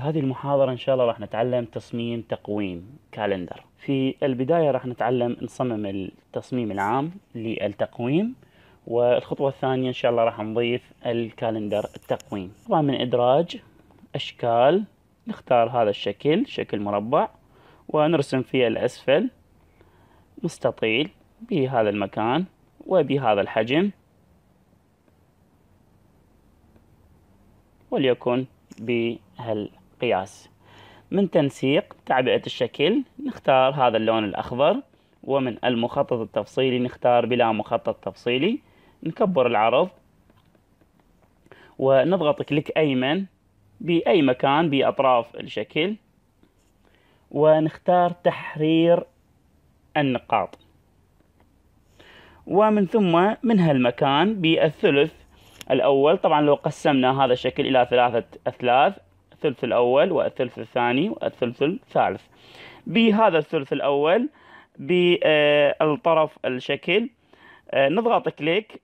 في هذه المحاضرة إن شاء الله راح نتعلم تصميم تقويم كالندر في البداية راح نتعلم نصمم التصميم العام للتقويم والخطوة الثانية إن شاء الله راح نضيف الكالندر التقويم طبعا من إدراج أشكال نختار هذا الشكل شكل مربع ونرسم فيه الأسفل مستطيل بهذا المكان وبهذا الحجم وليكن بهالحجم القياس من تنسيق تعبئة الشكل نختار هذا اللون الأخضر ومن المخطط التفصيلي نختار بلا مخطط تفصيلي نكبر العرض ونضغط كليك أيمن بأي مكان بأطراف الشكل ونختار تحرير النقاط ومن ثم من هالمكان بالثلث الأول طبعا لو قسمنا هذا الشكل إلى ثلاثة أثلاث الثلث الأول والثلث الثاني والثلث الثالث بهذا الثلث الأول بالطرف الشكل نضغط كليك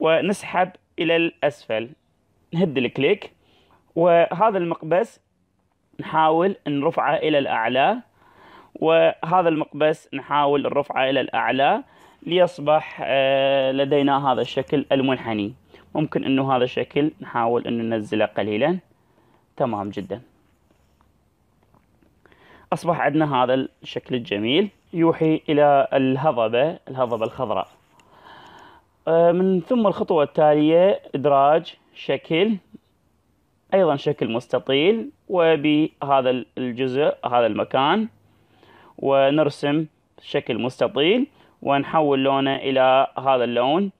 ونسحب إلى الأسفل نهد الكليك وهذا المقبس نحاول نرفعه إلى الأعلى وهذا المقبس نحاول نرفعه إلى الأعلى ليصبح آه، لدينا هذا الشكل المنحني ممكن أنه هذا الشكل نحاول أن ننزله قليلا تمام جدا أصبح عندنا هذا الشكل الجميل يوحي إلى الهضبة الهضبة الخضراء آه، من ثم الخطوة التالية إدراج شكل أيضا شكل مستطيل وبهذا الجزء هذا المكان ونرسم شكل مستطيل ونحول لونه إلى هذا اللون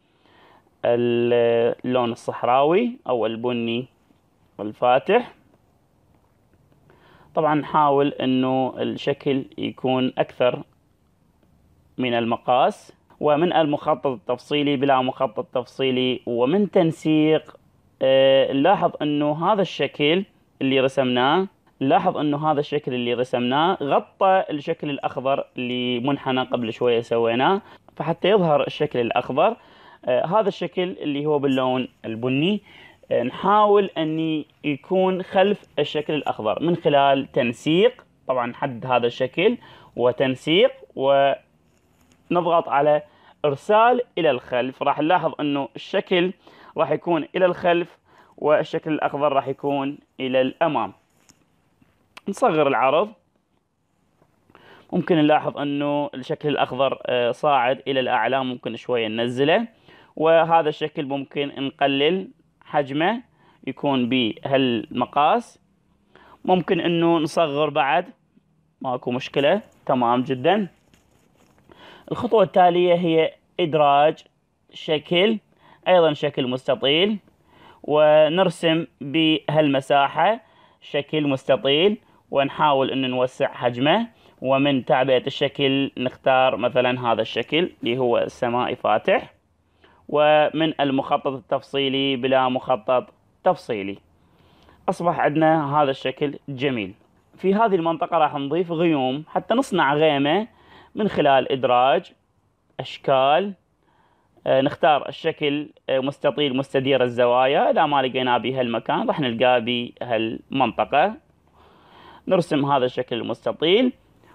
اللون الصحراوي أو البني الفاتح طبعا نحاول انه الشكل يكون اكثر من المقاس ومن المخطط التفصيلي بلا مخطط تفصيلي ومن تنسيق نلاحظ آه انه هذا الشكل اللي رسمناه نلاحظ انه هذا الشكل اللي رسمناه غطى الشكل الاخضر اللي منحنى قبل شويه سويناه فحتى يظهر الشكل الاخضر آه هذا الشكل اللي هو باللون البني إيه، نحاول أن يكون خلف الشكل الأخضر من خلال تنسيق طبعا نحدد هذا الشكل وتنسيق ونضغط على إرسال إلى الخلف راح نلاحظ أنه الشكل راح يكون إلى الخلف والشكل الأخضر راح يكون إلى الأمام نصغر العرض ممكن نلاحظ أنه الشكل الأخضر آه، صاعد إلى الأعلى ممكن شوية ننزله وهذا الشكل ممكن نقلل حجمه يكون بهالمقاس ممكن انه نصغر بعد ماكو مشكلة تمام جدا الخطوة التالية هي ادراج شكل ايضا شكل مستطيل ونرسم بهالمساحة شكل مستطيل ونحاول ان نوسع حجمه ومن تعبئة الشكل نختار مثلا هذا الشكل اللي هو السماء فاتح ومن المخطط التفصيلي بلا مخطط تفصيلي أصبح عندنا هذا الشكل جميل في هذه المنطقة راح نضيف غيوم حتى نصنع غيمة من خلال إدراج أشكال آه، نختار الشكل آه، مستطيل مستدير الزوايا إذا ما لقيناه بهالمكان راح نلقاه بهالمنطقة نرسم هذا الشكل المستطيل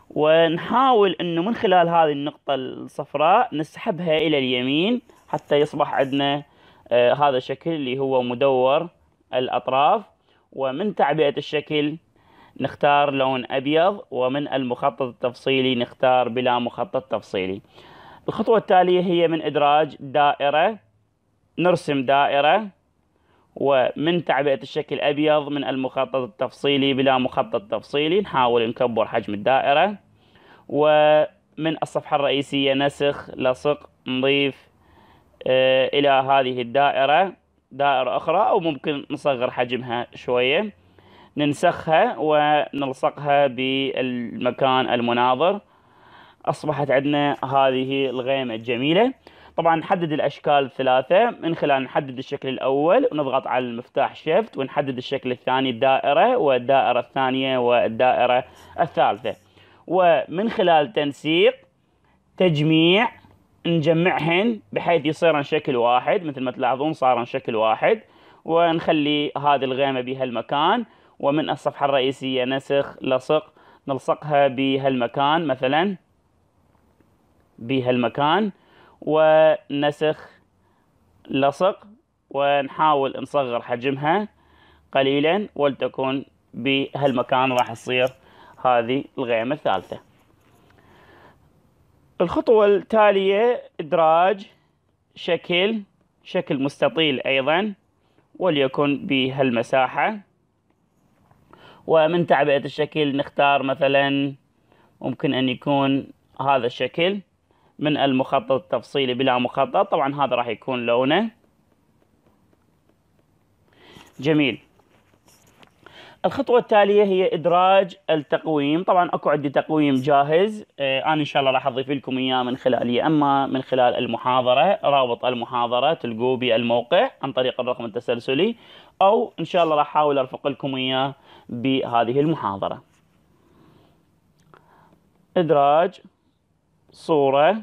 ونحاول أنه من خلال هذه النقطة الصفراء نسحبها إلى اليمين حتى يصبح عندنا آه، هذا الشكل اللي هو مدور الأطراف ومن تعبئة الشكل نختار لون أبيض ومن المخطط التفصيلي نختار بلا مخطط تفصيلي الخطوة التالية هي من إدراج دائرة نرسم دائرة ومن تعبئة الشكل أبيض من المخطط التفصيلي بلا مخطط تفصيلي نحاول نكبر حجم الدائرة ومن الصفحة الرئيسية نسخ لصق نضيف آه، إلى هذه الدائرة دائرة أخرى أو ممكن نصغر حجمها شوية ننسخها ونلصقها بالمكان المناظر أصبحت عندنا هذه الغيمة الجميلة طبعا نحدد الأشكال الثلاثة من خلال نحدد الشكل الأول ونضغط على المفتاح شيفت ونحدد الشكل الثاني الدائرة والدائرة الثانية والدائرة الثالثة ومن خلال تنسيق تجميع نجمعهن بحيث يصيرن شكل واحد مثل ما تلاحظون صارن شكل واحد ونخلي هذه الغيمة بهالمكان ومن الصفحة الرئيسية نسخ لصق نلصقها بهالمكان مثلا بهالمكان ونسخ لصق ونحاول نصغر حجمها قليلا ولتكن بهالمكان راح تصير هذه الغيمة الثالثة الخطوة التالية إدراج شكل شكل مستطيل أيضا وليكن بهالمساحة ومن تعبئة الشكل نختار مثلا ممكن أن يكون هذا الشكل من المخطط التفصيلي بلا مخطط طبعا هذا راح يكون لونه جميل الخطوة التالية هي إدراج التقويم طبعا أكو عندي تقويم جاهز آه، أنا إن شاء الله راح أضيف لكم إياه من خلال يا أما من خلال المحاضرة رابط المحاضرة تلقوه بالموقع عن طريق الرقم التسلسلي أو إن شاء الله راح أحاول أرفق لكم إياه بهذه المحاضرة إدراج صورة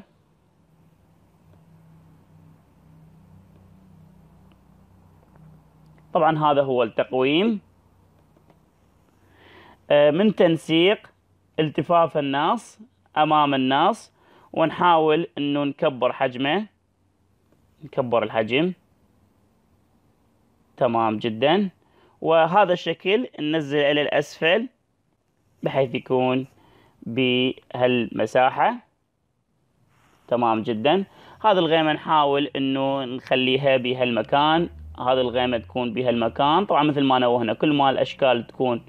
طبعا هذا هو التقويم آه، من تنسيق التفاف الناس امام الناس ونحاول انه نكبر حجمه نكبر الحجم تمام جدا وهذا الشكل ننزل الى الاسفل بحيث يكون بهالمساحة تمام جدا هذا الغيمة نحاول انه نخليها بهالمكان هذا الغيمة تكون بهالمكان طبعا مثل ما نوهنا كل ما الاشكال تكون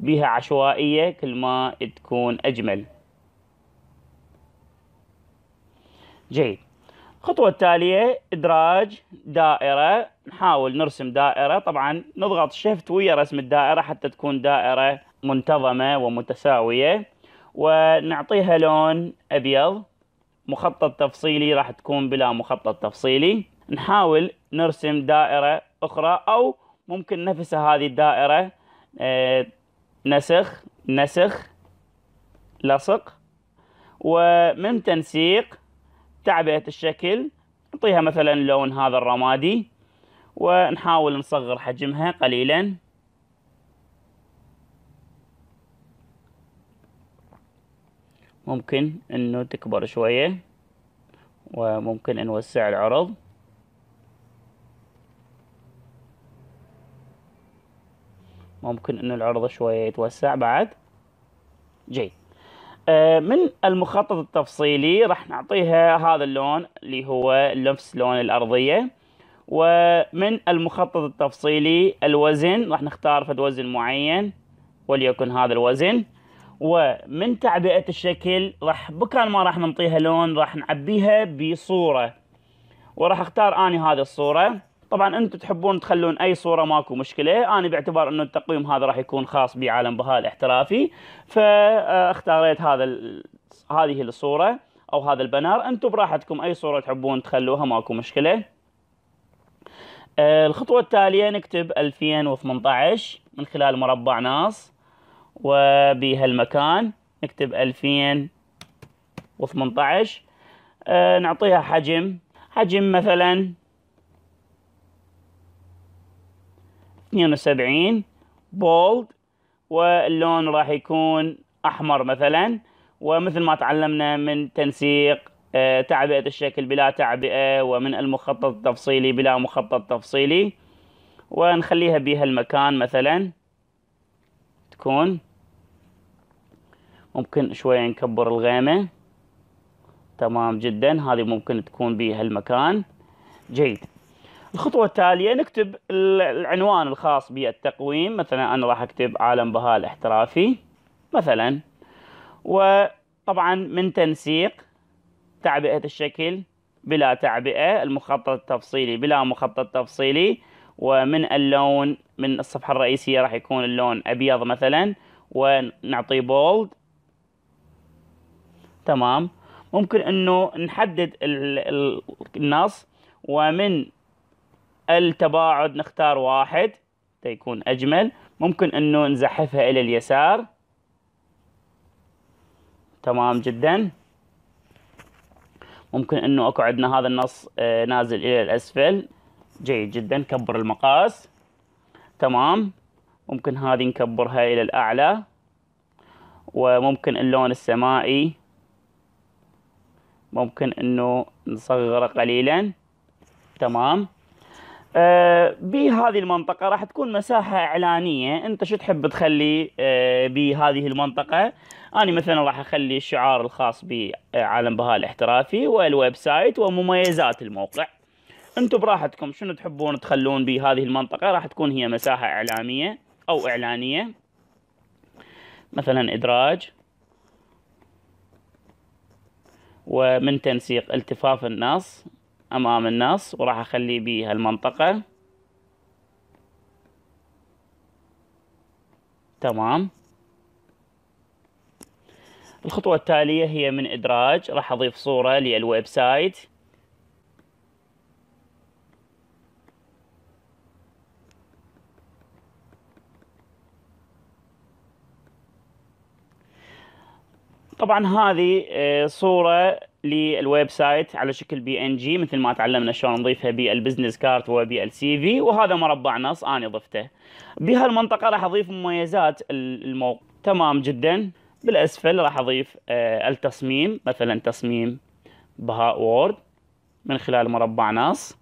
بها عشوائية كل ما تكون أجمل جيد الخطوة التالية إدراج دائرة نحاول نرسم دائرة طبعا نضغط شيفت ويا رسم الدائرة حتى تكون دائرة منتظمة ومتساوية ونعطيها لون أبيض مخطط تفصيلي راح تكون بلا مخطط تفصيلي نحاول نرسم دائرة أخرى أو ممكن نفس هذه الدائرة آه، نسخ نسخ لصق ومن تنسيق تعبئة الشكل نعطيها مثلا لون هذا الرمادي ونحاول نصغر حجمها قليلا ممكن انه تكبر شوية وممكن نوسع العرض ممكن أن العرض شوية يتوسع بعد جيد آه، من المخطط التفصيلي راح نعطيها هذا اللون اللي هو نفس لون الأرضية ومن المخطط التفصيلي الوزن راح نختار فد وزن معين وليكن هذا الوزن ومن تعبئة الشكل راح بكان ما راح نعطيها لون راح نعبيها بصورة وراح اختار اني هذه الصورة طبعا انتم تحبون تخلون اي صوره ماكو مشكله انا باعتبار انه التقويم هذا راح يكون خاص بعالم بهاء الاحترافي فاختاريت هذا ال... هذه الصوره او هذا البنار انتم براحتكم اي صوره تحبون تخلوها ماكو مشكله آه، الخطوه التاليه نكتب 2018 من خلال مربع ناص وبهالمكان نكتب 2018 آه، نعطيها حجم حجم مثلا 72 بولد واللون راح يكون احمر مثلا ومثل ما تعلمنا من تنسيق آه، تعبئة الشكل بلا تعبئة ومن المخطط التفصيلي بلا مخطط تفصيلي ونخليها بهالمكان مثلا تكون ممكن شوية نكبر الغيمة تمام جدا هذه ممكن تكون بهالمكان جيد الخطوة التالية نكتب العنوان الخاص بالتقويم مثلا أنا راح أكتب عالم بهاء الاحترافي مثلا وطبعا من تنسيق تعبئة الشكل بلا تعبئة المخطط التفصيلي بلا مخطط تفصيلي ومن اللون من الصفحة الرئيسية راح يكون اللون أبيض مثلا ونعطي بولد تمام ممكن انه نحدد النص ومن التباعد نختار واحد تيكون أجمل ممكن أنه نزحفها إلى اليسار تمام جدا ممكن أنه أكو عندنا هذا النص آه، نازل إلى الأسفل جيد جدا كبر المقاس تمام ممكن هذه نكبرها إلى الأعلى وممكن اللون السمائي ممكن أنه نصغره قليلا تمام آه، بهذه المنطقة راح تكون مساحة إعلانية أنت شو تحب تخلي آه، بهذه المنطقة أنا مثلا راح أخلي الشعار الخاص بعالم بهاء الاحترافي والويب سايت ومميزات الموقع أنتم براحتكم شنو تحبون تخلون بهذه المنطقة راح تكون هي مساحة إعلامية أو إعلانية مثلا إدراج ومن تنسيق التفاف النص امام النص وراح اخليه بهالمنطقة تمام الخطوة التالية هي من إدراج راح أضيف صورة للويب سايت طبعا هذه آه، صورة للويب سايت على شكل بي ان جي مثل ما تعلمنا شلون نضيفها بالبزنس كارت وبالسي في وهذا مربع نص انا ضفته بهالمنطقه راح اضيف مميزات الموقع تمام جدا بالاسفل راح اضيف آه، التصميم مثلا تصميم بهاء وورد من خلال مربع نص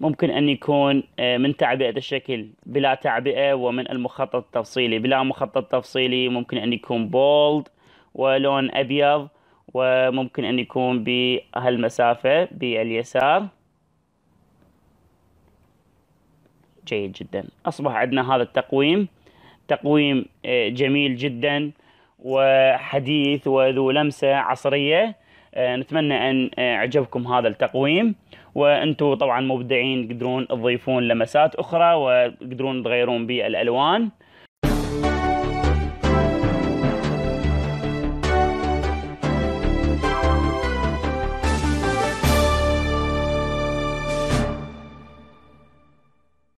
ممكن أن يكون آه، من تعبئة الشكل بلا تعبئة ومن المخطط التفصيلي بلا مخطط تفصيلي ممكن أن يكون بولد ولون أبيض وممكن أن يكون بهالمسافة باليسار جيد جدا أصبح عندنا هذا التقويم تقويم آه، جميل جدا وحديث وذو لمسة عصرية آه، نتمنى أن آه، عجبكم هذا التقويم وأنتم طبعا مبدعين تقدرون تضيفون لمسات أخرى وتقدرون تغيرون بالألوان